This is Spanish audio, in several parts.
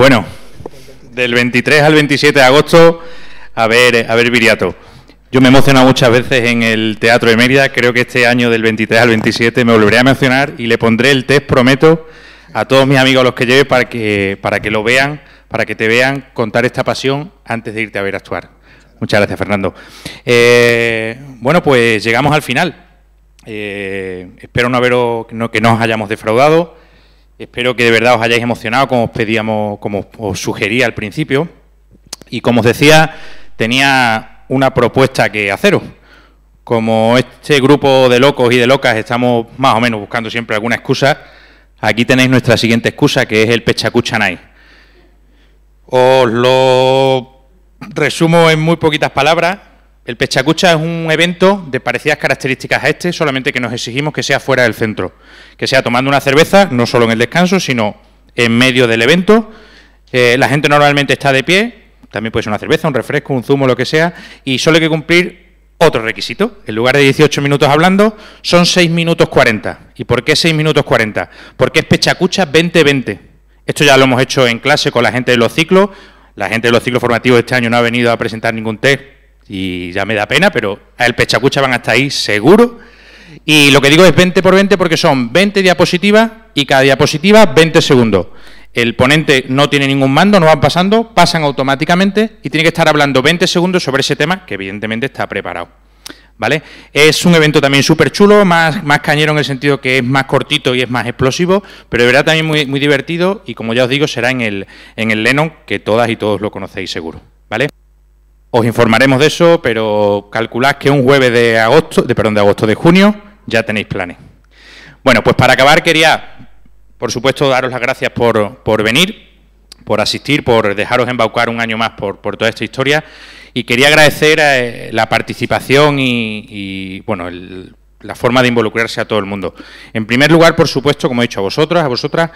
Bueno, del 23 al 27 de agosto, a ver, a ver Viriato. Yo me he emocionado muchas veces en el Teatro de Mérida, creo que este año del 23 al 27 me volveré a mencionar y le pondré el test, prometo, a todos mis amigos a los que lleve para que, para que lo vean, para que te vean contar esta pasión antes de irte a ver actuar. Muchas gracias, Fernando. Eh, bueno, pues llegamos al final. Eh, espero no haber no, que no hayamos defraudado. Espero que de verdad os hayáis emocionado como os pedíamos, como os sugería al principio. Y como os decía, tenía una propuesta que haceros. Como este grupo de locos y de locas estamos más o menos buscando siempre alguna excusa, aquí tenéis nuestra siguiente excusa que es el Pechacuchanay. Os lo resumo en muy poquitas palabras. El Pechacucha es un evento de parecidas características a este, solamente que nos exigimos que sea fuera del centro, que sea tomando una cerveza, no solo en el descanso, sino en medio del evento. Eh, la gente normalmente está de pie, también puede ser una cerveza, un refresco, un zumo, lo que sea, y solo hay que cumplir otro requisito. En lugar de 18 minutos hablando, son 6 minutos 40. ¿Y por qué 6 minutos 40? Porque es Pechacucha 2020. Esto ya lo hemos hecho en clase con la gente de los ciclos. La gente de los ciclos formativos este año no ha venido a presentar ningún test y ya me da pena, pero el Pechacucha van hasta ahí seguro. Y lo que digo es 20 por 20 porque son 20 diapositivas y cada diapositiva 20 segundos. El ponente no tiene ningún mando, no van pasando, pasan automáticamente y tiene que estar hablando 20 segundos sobre ese tema que evidentemente está preparado. ¿Vale? Es un evento también súper chulo, más, más cañero en el sentido que es más cortito y es más explosivo, pero de verdad también muy, muy divertido y como ya os digo será en el, en el Lennon, que todas y todos lo conocéis seguro. ¿Vale? Os informaremos de eso, pero calculad que un jueves de agosto, de, perdón, de agosto de junio, ya tenéis planes. Bueno, pues para acabar quería, por supuesto, daros las gracias por, por venir, por asistir, por dejaros embaucar un año más por, por toda esta historia. Y quería agradecer eh, la participación y, bueno, la forma de involucrarse a todo el mundo. En primer lugar, por supuesto, como he dicho, a vosotras, a vosotras,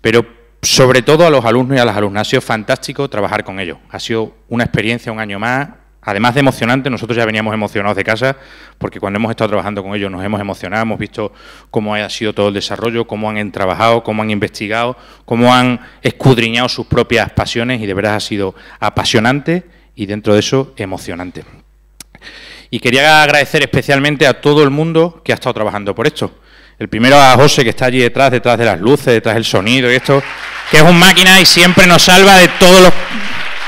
pero sobre todo a los alumnos y a las alumnas. Ha sido fantástico trabajar con ellos. Ha sido una experiencia un año más, además de emocionante. Nosotros ya veníamos emocionados de casa porque cuando hemos estado trabajando con ellos nos hemos emocionado, hemos visto cómo ha sido todo el desarrollo, cómo han trabajado, cómo han investigado, cómo han escudriñado sus propias pasiones y de verdad ha sido apasionante y dentro de eso emocionante. Y quería agradecer especialmente a todo el mundo que ha estado trabajando por esto el primero a José, que está allí detrás, detrás de las luces, detrás del sonido y esto, que es un máquina y siempre nos salva de, todos los,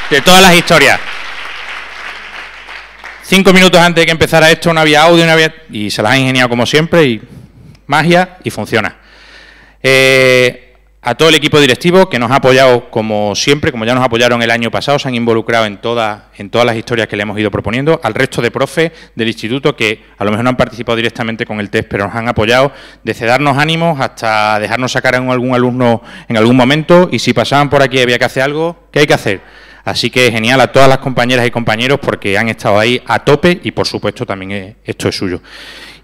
de todas las historias. Cinco minutos antes de que empezara esto, no había audio, no había... Y se las ha ingeniado como siempre y magia y funciona. Eh, a todo el equipo directivo que nos ha apoyado como siempre, como ya nos apoyaron el año pasado, se han involucrado en, todas en todas las historias que le hemos ido proponiendo, al resto de profes del instituto que a lo mejor no han participado directamente con el test, pero nos han apoyado, desde darnos ánimos hasta dejarnos sacar a algún alumno en algún momento y si pasaban por aquí había que hacer algo, ¿qué hay que hacer? Así que genial a todas las compañeras y compañeros porque han estado ahí a tope y por supuesto también esto es suyo.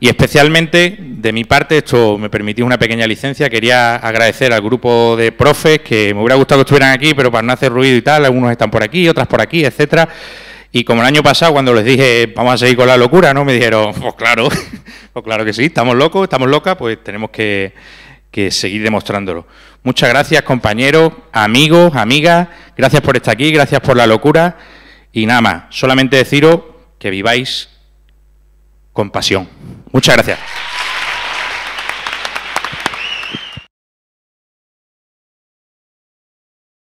Y especialmente de mi parte, esto me permitió una pequeña licencia, quería agradecer al grupo de profes que me hubiera gustado que estuvieran aquí, pero para no hacer ruido y tal, algunos están por aquí, otras por aquí, etcétera. Y como el año pasado, cuando les dije, vamos a seguir con la locura, ¿no? Me dijeron, pues claro, pues claro que sí, estamos locos, estamos locas, pues tenemos que que seguir demostrándolo. Muchas gracias, compañeros, amigos, amigas. Gracias por estar aquí, gracias por la locura. Y nada más, solamente deciros que viváis con pasión. Muchas gracias.